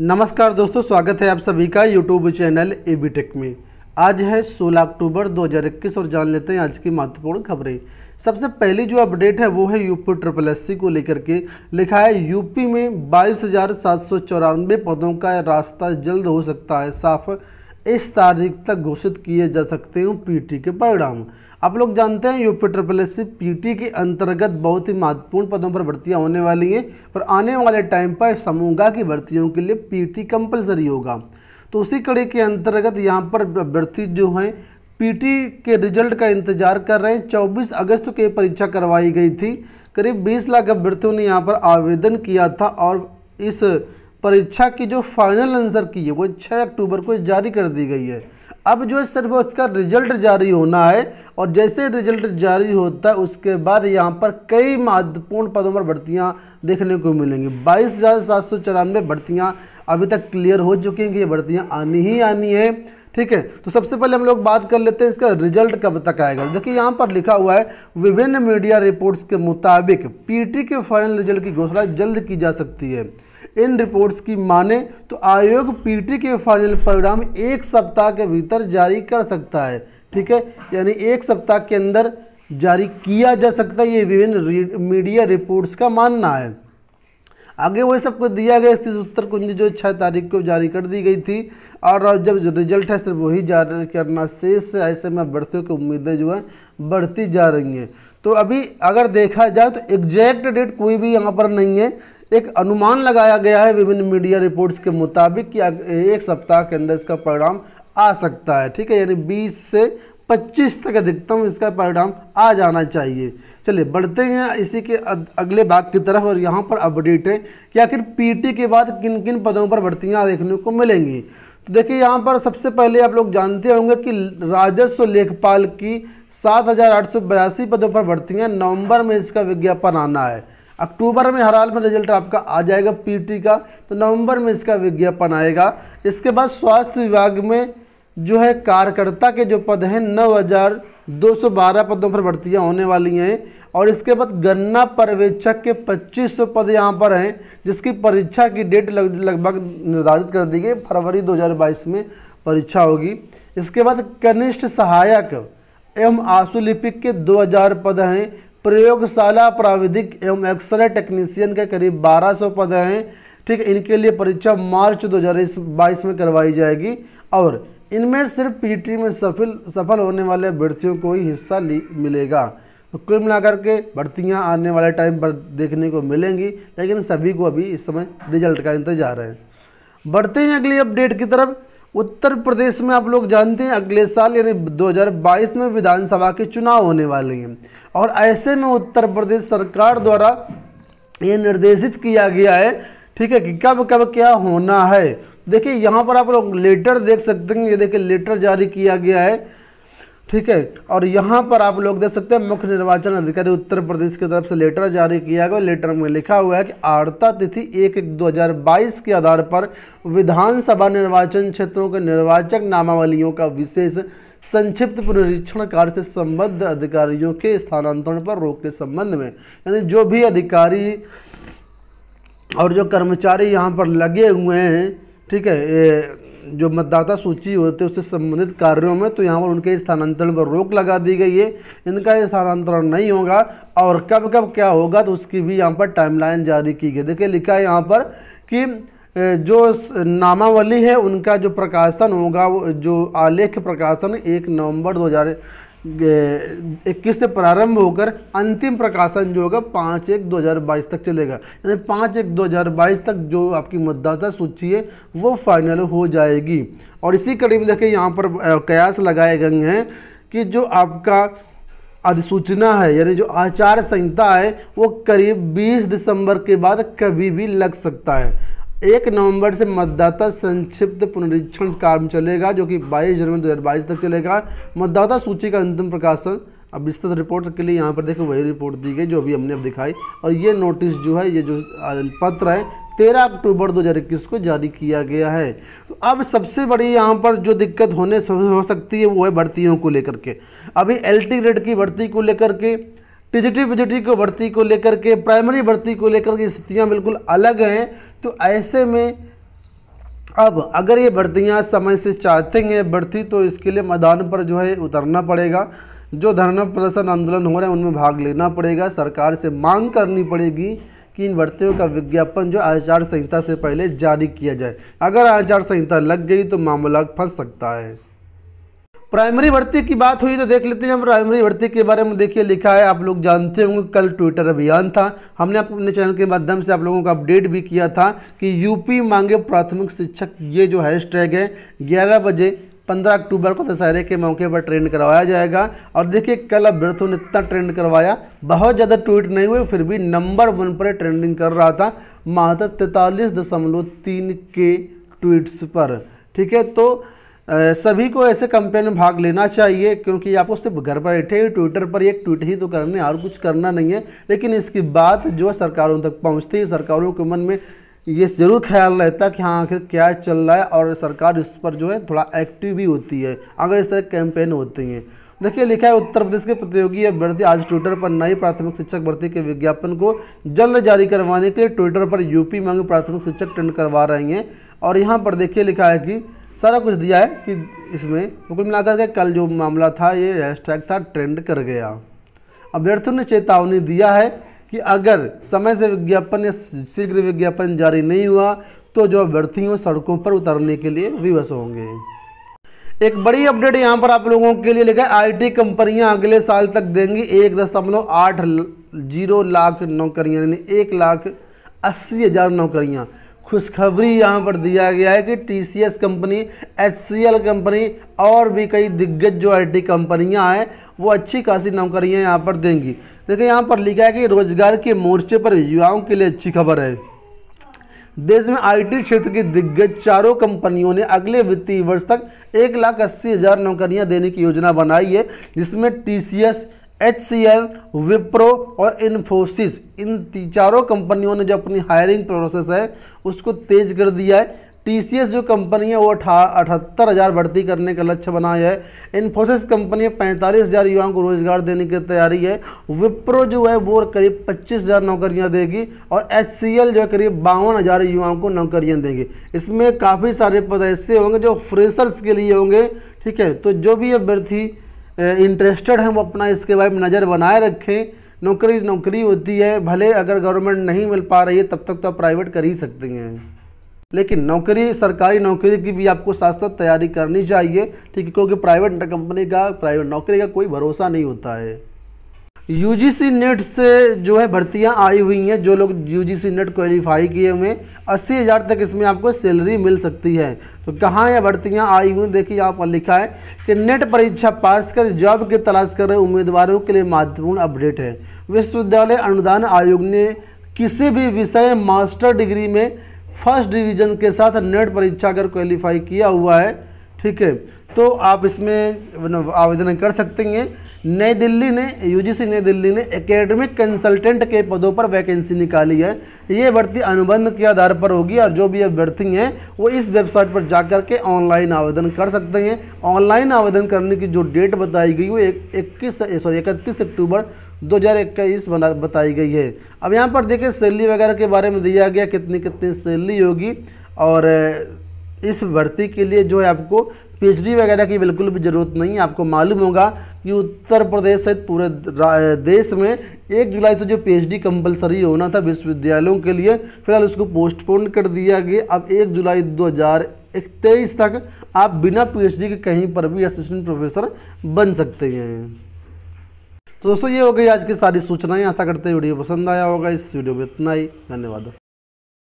नमस्कार दोस्तों स्वागत है आप सभी का YouTube channel A B tech में आज है 16 अक्टूबर 2021 और जान लेते हैं आज की महत्वपूर्ण खबरें सबसे पहली जो अपडेट है वो है यूपी ट्रिपल एस को लेकर के लिखा है यूपी में बाईस पदों का रास्ता जल्द हो सकता है साफ इस तारीख तक घोषित किए जा सकते हैं पीटी के परिणाम आप लोग जानते हैं UP triple S C P के अंतर्गत बहुत ही महत्वपूर्ण पदों पर भर्तियां होने वाली हैं और आने वाले टाइम पर समूगा की भर्तियों के लिए पीटी कंपलसरी होगा तो उसी कड़ी के अंतर्गत यहाँ पर अभ्यर्थी जो हैं पीटी के रिजल्ट का इंतजार कर रहे हैं 24 अगस्त को ये परीक्षा करवाई गई थी करीब बीस लाख अभ्यर्थियों ने यहाँ पर आवेदन किया था और इस परीक्षा की जो फाइनल आंसर की है वो छः अक्टूबर को जारी कर दी गई है अब जो है सिर्फ उसका रिजल्ट जारी होना है और जैसे रिजल्ट जारी होता है उसके बाद यहाँ पर कई महत्वपूर्ण पदों पर भर्तियाँ देखने को मिलेंगी बाईस हज़ार सात सौ चौरानवे भर्तियाँ अभी तक क्लियर हो चुकी हैं कि ये भर्तियाँ आनी ही आनी है ठीक है तो सबसे पहले हम लोग बात कर लेते हैं इसका रिजल्ट कब तक आएगा देखिए यहाँ पर लिखा हुआ है विभिन्न मीडिया रिपोर्ट्स के मुताबिक पी के फाइनल रिजल्ट की घोषणा जल्द की जा सकती है इन रिपोर्ट्स की माने तो आयोग पीटी के फाइनल परिणाम एक सप्ताह के भीतर जारी कर सकता है ठीक है यानी एक सप्ताह के अंदर जारी किया जा सकता है ये विभिन्न मीडिया रिपोर्ट्स का मानना है आगे वही सबको दिया गया स्थिति उत्तर कुंजी जो छः तारीख को जारी कर दी गई थी और जब रिजल्ट है सिर्फ वही जारी करना शेष ऐसे में बढ़ते की उम्मीदें जो हैं बढ़ती जा रही हैं तो अभी अगर देखा जाए तो एग्जैक्ट डेट कोई भी यहाँ पर नहीं है एक अनुमान लगाया गया है विभिन्न मीडिया रिपोर्ट्स के मुताबिक कि एक सप्ताह के अंदर इसका परिणाम आ सकता है ठीक है यानी 20 से 25 तक अधिकतम इसका परिणाम आ जाना चाहिए चलिए बढ़ते हैं इसी के अगले भाग की तरफ और यहाँ पर अपडेट है कि आखिर पी के बाद किन किन पदों पर भर्तियाँ देखने को मिलेंगी तो देखिए यहाँ पर सबसे पहले आप लोग जानते होंगे कि राजस्व लेखपाल की सात पदों पर भर्तियाँ नवंबर में इसका विज्ञापन आना है अक्टूबर में हर हाल में रिजल्ट आपका आ जाएगा पीटी का तो नवंबर में इसका विज्ञापन आएगा इसके बाद स्वास्थ्य विभाग में जो है कार्यकर्ता के जो पद हैं नौ हज़ार दो सौ बारह पदों पर भर्तियाँ होने वाली हैं और इसके बाद गन्ना पर्यवेक्षक के पच्चीस सौ पद यहाँ पर हैं जिसकी परीक्षा की डेट लगभग निर्धारित कर दी गई फरवरी दो में परीक्षा होगी इसके बाद कनिष्ठ सहायक एवं आशुलिपिक के 2000 पद हैं प्रयोगशाला प्राविधिक एवं एक्सरे टेक्नीशियन के करीब 1200 पद हैं ठीक है इनके लिए परीक्षा मार्च 2022 में करवाई जाएगी और इनमें सिर्फ पीटी में सफल सफल होने वाले अभ्यर्थियों को ही हिस्सा मिलेगा तो कुल मिलाकर के भर्तियाँ आने वाले टाइम पर देखने को मिलेंगी लेकिन सभी को अभी इस समय रिजल्ट का इंतजार है बढ़ते हैं अगली अपडेट की तरफ उत्तर प्रदेश में आप लोग जानते हैं अगले साल यानी 2022 में विधानसभा के चुनाव होने वाले हैं और ऐसे में उत्तर प्रदेश सरकार द्वारा ये निर्देशित किया गया है ठीक है कि कब कब क्या होना है देखिए यहाँ पर आप लोग लेटर देख सकते हैं ये देखिए लेटर जारी किया गया है ठीक है और यहाँ पर आप लोग देख सकते हैं मुख्य निर्वाचन अधिकारी उत्तर प्रदेश की तरफ से लेटर जारी किया गया लेटर में लिखा हुआ है कि आड़ता तिथि एक एक दो हज़ार बाईस के आधार पर विधानसभा निर्वाचन क्षेत्रों के निर्वाचक नामावलियों का विशेष संक्षिप्त पुनरीक्षण कार्य से संबद्ध अधिकारियों के स्थानांतरण पर रोक के संबंध में यानी जो भी अधिकारी और जो कर्मचारी यहाँ पर लगे हुए हैं ठीक है जो मतदाता सूची होते उससे संबंधित कार्यों में तो यहाँ पर उनके स्थानांतरण पर रोक लगा दी गई है इनका स्थानांतरण नहीं होगा और कब कब क्या होगा तो उसकी भी यहाँ पर टाइमलाइन जारी की गई देखिए लिखा है यहाँ पर कि जो नामावली है उनका जो प्रकाशन होगा वो जो आलेख प्रकाशन एक नवंबर हजार इक्कीस से प्रारंभ होकर अंतिम प्रकाशन जो होगा पाँच एक दो हज़ार बाईस तक चलेगा यानी पाँच एक दो हज़ार बाईस तक जो आपकी मतदाता सूची है वो फाइनल हो जाएगी और इसी कड़ी में देखिए यहाँ पर कयास लगाए गए हैं कि जो आपका अधिसूचना है यानी जो आचार संहिता है वो करीब 20 दिसंबर के बाद कभी भी लग सकता है एक नवंबर से मतदाता संक्षिप्त पुनरीक्षण कार्य चलेगा जो कि 22 जनवरी 2022 तक चलेगा मतदाता सूची का अंतिम प्रकाशन अब विस्तृत रिपोर्ट के लिए यहाँ पर देखो वही रिपोर्ट दी गई जो अभी हमने अब दिखाई और ये नोटिस जो है ये जो पत्र है तेरह अक्टूबर 2021 को जारी किया गया है तो अब सबसे बड़ी यहाँ पर जो दिक्कत होने हो सकती है वो है भर्तियों को लेकर के अभी एल ग्रेड की भर्ती को लेकर के टीजीटी पीजीटी को भर्ती को लेकर के प्राइमरी भर्ती को लेकर के स्थितियाँ बिल्कुल अलग हैं तो ऐसे में अब अगर ये भर्तियाँ समय से चाहते हैं बढ़ती तो इसके लिए मैदान पर जो है उतरना पड़ेगा जो धरना प्रदर्शन आंदोलन हो रहे हैं उनमें भाग लेना पड़ेगा सरकार से मांग करनी पड़ेगी कि इन भर्तियों का विज्ञापन जो आचार संहिता से पहले जारी किया जाए अगर आचार संहिता लग गई तो मामला फंस सकता है प्राइमरी भर्ती की बात हुई तो देख लेते हैं हम प्राइमरी भर्ती के बारे में देखिए लिखा है आप लोग जानते होंगे कल ट्विटर अभियान था हमने अपने चैनल के माध्यम से आप लोगों को अपडेट भी किया था कि यूपी मांगे प्राथमिक शिक्षक ये जो हैशटैग है ग्यारह बजे 15 अक्टूबर को दशहरे के मौके पर ट्रेंड करवाया जाएगा और देखिए कल अभ्यर्थियों ने इतना ट्रेंड करवाया बहुत ज़्यादा ट्वीट नहीं हुए फिर भी नंबर वन पर ट्रेंडिंग कर रहा था मात्र तैंतालीस दशमलव तीन के ट्वीट्स पर ठीक है तो सभी को ऐसे कंपेन में भाग लेना चाहिए क्योंकि आप सिर्फ घर पर बैठे ही ट्विटर पर एक ट्वीट ही तो करने और कुछ करना नहीं है लेकिन इसकी बात जो है सरकारों तक पहुंचती है सरकारों के मन में ये ज़रूर ख्याल रहता है कि हाँ आखिर क्या चल रहा है और सरकार इस पर जो है थोड़ा एक्टिव भी होती है अगर इस तरह कैंपेन होती हैं देखिए लिखा है उत्तर प्रदेश के प्रतियोगी अभ्यर्थी आज ट्विटर पर नई प्राथमिक शिक्षक भर्ती के विज्ञापन को जल्द जारी करवाने के लिए ट्विटर पर यूपी मांग प्राथमिक शिक्षक ट्रेंड करवा रहे हैं और यहाँ पर देखिए लिखा है कि सारा कुछ दिया है कि इसमें तो कुल मिलाकर के कल जो मामला था ये हैशटैग था ट्रेंड कर गया अभ्यर्थियों ने चेतावनी दिया है कि अगर समय से विज्ञापन या शीघ्र विज्ञापन जारी नहीं हुआ तो जो अभ्यर्थी अभ्यर्थियों सड़कों पर उतरने के लिए विवश होंगे एक बड़ी अपडेट यहाँ पर आप लोगों के लिए लिखा है आईटी कंपनियां अगले साल तक देंगी एक दशमलव आठ जीरो लाख नौकरियाँ यानी एक लाख अस्सी हज़ार नौकरियाँ खुशखबरी यहाँ पर दिया गया है कि एस कंपनी एल कंपनी और भी कई दिग्गज जो आई टी कंपनियाँ हैं वो अच्छी खासी नौकरियाँ यहाँ पर देंगी देखिए यहाँ पर लिखा है कि रोजगार के मोर्चे पर युवाओं के लिए अच्छी खबर है देश में आईटी क्षेत्र की दिग्गज चारों कंपनियों ने अगले वित्तीय वर्ष तक एक लाख अस्सी हज़ार नौकरियाँ देने की योजना बनाई है जिसमें TCS C H C L Wipro और इन्फोसिस इन चारों कंपनियों ने जो अपनी हायरिंग प्रोसेस है उसको तेज कर दिया है एस जो कंपनी है वो अठहत्तर हज़ार भर्ती करने का लक्ष्य बनाया है इन्फोसिस कंपनी पैंतालीस हज़ार युवाओं को रोजगार देने की तैयारी है विप्रो जो है वो करीब पच्चीस हज़ार नौकरियाँ देगी और एच जो है करीब बावन हज़ार युवाओं को नौकरियाँ देगी इसमें काफ़ी सारे पद ऐसे होंगे जो फ्रेशर्स के लिए होंगे ठीक है तो जो भी अभ्यर्थी इंटरेस्टेड हैं वो अपना इसके बारे में नज़र बनाए रखें नौकरी नौकरी होती है भले अगर गवर्नमेंट नहीं मिल पा रही है तब तक तो आप प्राइवेट कर ही सकते हैं लेकिन नौकरी सरकारी नौकरी की भी आपको साथ साथ तैयारी करनी चाहिए ठीक है क्योंकि प्राइवेट कंपनी का प्राइवेट नौकरी का कोई भरोसा नहीं होता है यूजीसी नेट से जो है भर्तियां आई हुई हैं जो लोग यूजीसी नेट क्वालिफाई किए हुए हैं अस्सी हज़ार तक इसमें आपको सैलरी मिल सकती है तो कहाँ यह भर्तियां आई हुई देखिए आप लिखा है कि नेट परीक्षा पास कर जॉब की तलाश कर रहे उम्मीदवारों के लिए महत्वपूर्ण अपडेट है विश्वविद्यालय अनुदान आयोग ने किसी भी विषय मास्टर डिग्री में फर्स्ट डिवीजन के साथ नेट परीक्षा कर क्वालिफाई किया हुआ है ठीक है तो आप इसमें आवेदन कर सकते हैं नई दिल्ली ने यूजीसी नई दिल्ली ने एकेडमिक कंसल्टेंट के पदों पर वैकेंसी निकाली है ये भर्ती अनुबंध के आधार पर होगी और जो भी अभ्यर्थी हैं वो इस वेबसाइट पर जाकर के ऑनलाइन आवेदन कर सकते हैं ऑनलाइन आवेदन करने की जो डेट बताई गई वो इक्कीस सॉरी इकतीस अक्टूबर 2021 बना बताई गई है अब यहाँ पर देखिए सैलरी वगैरह के बारे में दिया गया कितनी कितनी सैलरी होगी और इस भर्ती के लिए जो है आपको पीएचडी वगैरह की बिल्कुल भी ज़रूरत नहीं है आपको मालूम होगा कि उत्तर प्रदेश सहित पूरे देश में एक जुलाई से जो पीएचडी कंपलसरी होना था विश्वविद्यालयों के लिए फिलहाल उसको पोस्टपोन कर दिया गया अब एक जुलाई दो तेईस तक आप बिना डी के कहीं पर भी असिस्टेंट प्रोफेसर बन सकते हैं तो दोस्तों ये हो गई आज की सारी सूचनाएं आशा करते हैं वीडियो पसंद आया होगा इस वीडियो में इतना ही धन्यवाद